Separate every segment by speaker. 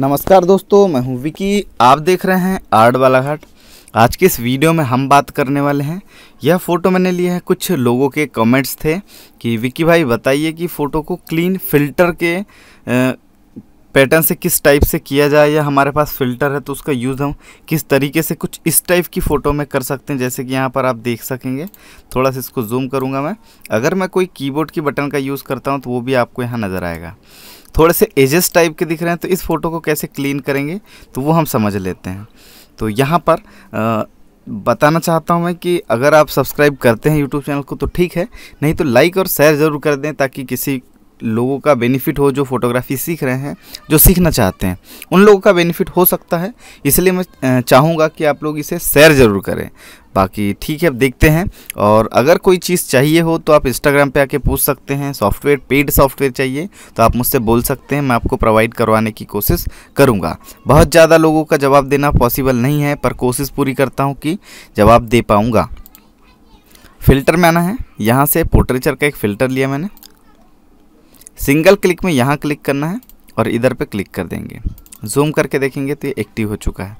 Speaker 1: नमस्कार दोस्तों मैं हूं विकी आप देख रहे हैं आर्ट बालाघाट आज के इस वीडियो में हम बात करने वाले हैं यह फ़ोटो मैंने लिया है कुछ लोगों के कमेंट्स थे कि विकी भाई बताइए कि फ़ोटो को क्लीन फिल्टर के पैटर्न से किस टाइप से किया जाए या हमारे पास फ़िल्टर है तो उसका यूज़ हम किस तरीके से कुछ इस टाइप की फ़ोटो में कर सकते हैं जैसे कि यहाँ पर आप देख सकेंगे थोड़ा सा इसको जूम करूँगा मैं अगर मैं कोई कीबोर्ड की बटन का यूज़ करता हूँ तो वो भी आपको यहाँ नज़र आएगा थोड़े से एजेस टाइप के दिख रहे हैं तो इस फ़ोटो को कैसे क्लीन करेंगे तो वो हम समझ लेते हैं तो यहाँ पर बताना चाहता हूँ मैं कि अगर आप सब्सक्राइब करते हैं यूट्यूब चैनल को तो ठीक है नहीं तो लाइक और शेयर ज़रूर कर दें ताकि किसी लोगों का बेनिफिट हो जो फोटोग्राफी सीख रहे हैं जो सीखना चाहते हैं उन लोगों का बेनिफिट हो सकता है इसलिए मैं चाहूँगा कि आप लोग इसे शेयर ज़रूर करें बाकी ठीक है अब देखते हैं और अगर कोई चीज़ चाहिए हो तो आप इंस्टाग्राम पे आके पूछ सकते हैं सॉफ्टवेयर पेड सॉफ्टवेयर चाहिए तो आप मुझसे बोल सकते हैं मैं आपको प्रोवाइड करवाने की कोशिश करूँगा बहुत ज़्यादा लोगों का जवाब देना पॉसिबल नहीं है पर कोशिश पूरी करता हूँ कि जवाब दे पाऊँगा फ़िल्टर में आना है यहाँ से पोर्ट्रेचर का एक फ़िल्टर लिया मैंने सिंगल क्लिक में यहाँ क्लिक करना है और इधर पे क्लिक कर देंगे जूम करके देखेंगे तो ये एक्टिव हो चुका है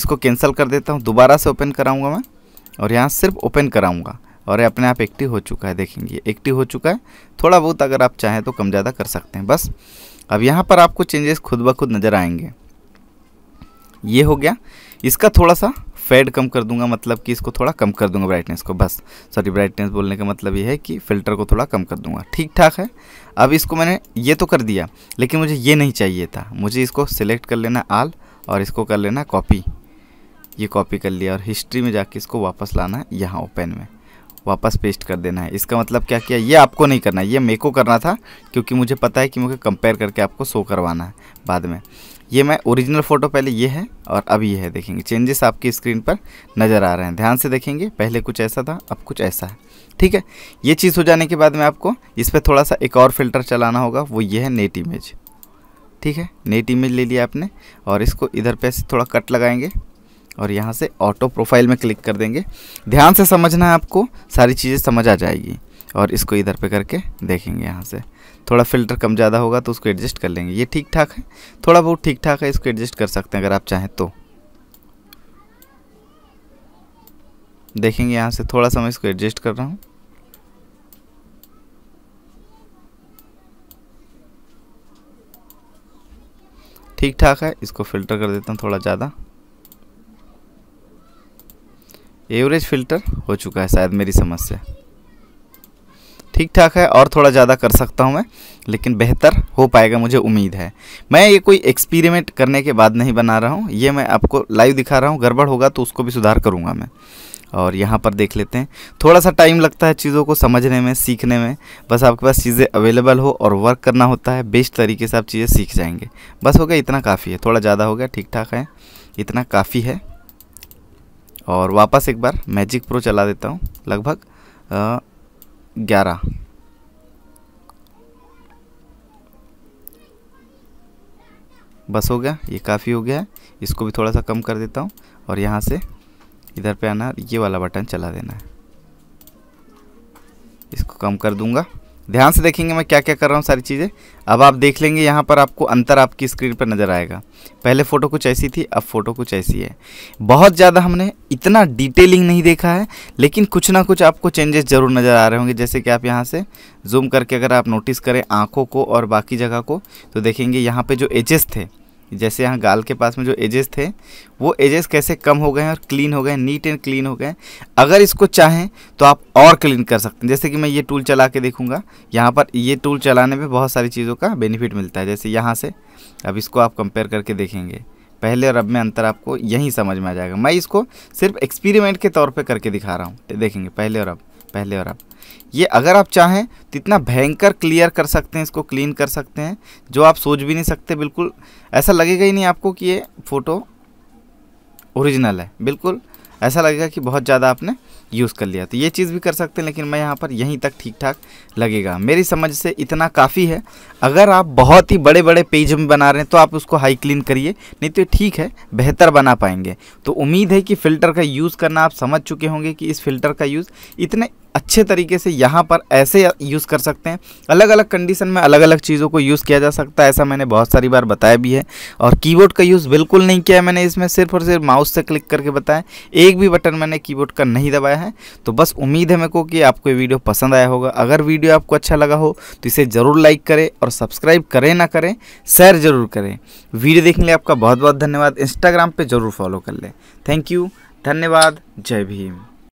Speaker 1: इसको कैंसिल कर देता हूँ दोबारा से ओपन कराऊँगा मैं और यहाँ सिर्फ ओपन कराऊँगा और ये अपने आप एक्टिव हो चुका है देखेंगे एक्टिव हो चुका है थोड़ा बहुत अगर आप चाहें तो कम ज़्यादा कर सकते हैं बस अब यहाँ पर आपको चेंजेस खुद ब खुद नज़र आएंगे ये हो गया इसका थोड़ा सा फेड कम कर दूंगा मतलब कि इसको थोड़ा कम कर दूंगा ब्राइटनेस को बस सॉरी ब्राइटनेस बोलने का मतलब ये है कि फ़िल्टर को थोड़ा कम कर दूंगा ठीक ठाक है अब इसको मैंने ये तो कर दिया लेकिन मुझे ये नहीं चाहिए था मुझे इसको सिलेक्ट कर लेना आल और इसको कर लेना कॉपी ये कॉपी कर लिया और हिस्ट्री में जाके इसको वापस लाना है यहाँ ओपन में वापस पेस्ट कर देना है इसका मतलब क्या किया ये आपको नहीं करना है ये मेरे को करना था क्योंकि मुझे पता है कि मुझे कंपेयर करके आपको शो करवाना है बाद में ये मैं ओरिजिनल फ़ोटो पहले ये है और अब ये है देखेंगे चेंजेस आपकी स्क्रीन पर नज़र आ रहे हैं ध्यान से देखेंगे पहले कुछ ऐसा था अब कुछ ऐसा है ठीक है ये चीज़ हो जाने के बाद में आपको इस पर थोड़ा सा एक और फिल्टर चलाना होगा वो ये है नेट इमेज ठीक है नेट इमेज ले लिया आपने और इसको इधर पे थोड़ा कट लगाएंगे और यहाँ से ऑटो प्रोफाइल में क्लिक कर देंगे ध्यान से समझना है आपको सारी चीज़ें समझ आ जाएगी और इसको इधर पे करके देखेंगे यहाँ से थोड़ा फिल्टर कम ज़्यादा होगा तो उसको एडजस्ट कर लेंगे ये ठीक ठाक है थोड़ा बहुत ठीक ठाक है इसको एडजस्ट कर सकते हैं अगर आप चाहें तो देखेंगे यहाँ से थोड़ा सा मैं इसको एडजस्ट कर रहा हूँ ठीक ठाक है इसको फिल्टर कर देता हूँ थोड़ा ज़्यादा एवरेज फ़िल्टर हो चुका है शायद मेरी समझ से ठीक ठाक है और थोड़ा ज़्यादा कर सकता हूँ मैं लेकिन बेहतर हो पाएगा मुझे उम्मीद है मैं ये कोई एक्सपेरिमेंट करने के बाद नहीं बना रहा हूँ ये मैं आपको लाइव दिखा रहा हूँ गड़बड़ होगा तो उसको भी सुधार करूँगा मैं और यहाँ पर देख लेते हैं थोड़ा सा टाइम लगता है चीज़ों को समझने में सीखने में बस आपके पास चीज़ें अवेलेबल हो और वर्क करना होता है बेस्ट तरीके से आप चीज़ें सीख जाएंगे बस हो गया इतना काफ़ी है थोड़ा ज़्यादा हो गया ठीक ठाक है इतना काफ़ी है और वापस एक बार मैजिक प्रो चला देता हूँ लगभग ग्यारह बस हो गया ये काफ़ी हो गया है इसको भी थोड़ा सा कम कर देता हूँ और यहाँ से इधर पे आना ये वाला बटन चला देना है इसको कम कर दूँगा ध्यान से देखेंगे मैं क्या क्या कर रहा हूँ सारी चीज़ें अब आप देख लेंगे यहाँ पर आपको अंतर आपकी स्क्रीन पर नज़र आएगा पहले फ़ोटो कुछ ऐसी थी अब फ़ोटो कुछ ऐसी है बहुत ज़्यादा हमने इतना डिटेलिंग नहीं देखा है लेकिन कुछ ना कुछ आपको चेंजेस ज़रूर नज़र आ रहे होंगे जैसे कि आप यहाँ से जूम करके अगर आप नोटिस करें आँखों को और बाकी जगह को तो देखेंगे यहाँ पर जो एजेस थे जैसे यहाँ गाल के पास में जो एजेस थे वो एजेस कैसे कम हो गए हैं और क्लीन हो गए नीट एंड क्लीन हो गए अगर इसको चाहें तो आप और क्लीन कर सकते हैं जैसे कि मैं ये टूल चला के देखूँगा यहाँ पर ये टूल चलाने में बहुत सारी चीज़ों का बेनिफिट मिलता है जैसे यहाँ से अब इसको आप कंपेयर करके देखेंगे पहले और अब में अंतर आपको यहीं समझ में आ जाएगा मैं इसको सिर्फ एक्सपेरिमेंट के तौर पर करके दिखा रहा हूँ देखेंगे पहले और अब पहले और अब ये अगर आप चाहें तो इतना भयंकर क्लियर कर सकते हैं इसको क्लीन कर सकते हैं जो आप सोच भी नहीं सकते बिल्कुल ऐसा लगेगा ही नहीं आपको कि ये फ़ोटो ओरिजिनल है बिल्कुल ऐसा लगेगा कि बहुत ज़्यादा आपने यूज़ कर लिया तो ये चीज़ भी कर सकते हैं लेकिन मैं यहाँ पर यहीं तक ठीक ठाक लगेगा मेरी समझ से इतना काफ़ी है अगर आप बहुत ही बड़े बड़े पेज में बना रहे हैं तो आप उसको हाई क्लीन करिए नहीं तो ठीक है बेहतर बना पाएंगे तो उम्मीद है कि फ़िल्टर का यूज़ करना आप समझ चुके होंगे कि इस फिल्टर का यूज़ इतने अच्छे तरीके से यहाँ पर ऐसे यूज़ कर सकते हैं अलग अलग कंडीशन में अलग अलग चीज़ों को यूज़ किया जा सकता है ऐसा मैंने बहुत सारी बार बताया भी है और कीबोर्ड का यूज़ बिल्कुल नहीं किया है मैंने इसमें सिर्फ और सिर्फ माउस से क्लिक करके बताया एक भी बटन मैंने कीबोर्ड का नहीं दबाया है तो बस उम्मीद है मेरे को कि आपको ये वीडियो पसंद आया होगा अगर वीडियो आपको अच्छा लगा हो तो इसे ज़रूर लाइक करें और सब्सक्राइब करें ना करें शेयर ज़रूर करें वीडियो देखने लिए आपका बहुत बहुत धन्यवाद इंस्टाग्राम पर ज़रूर फॉलो कर लें थैंक यू धन्यवाद जय भीम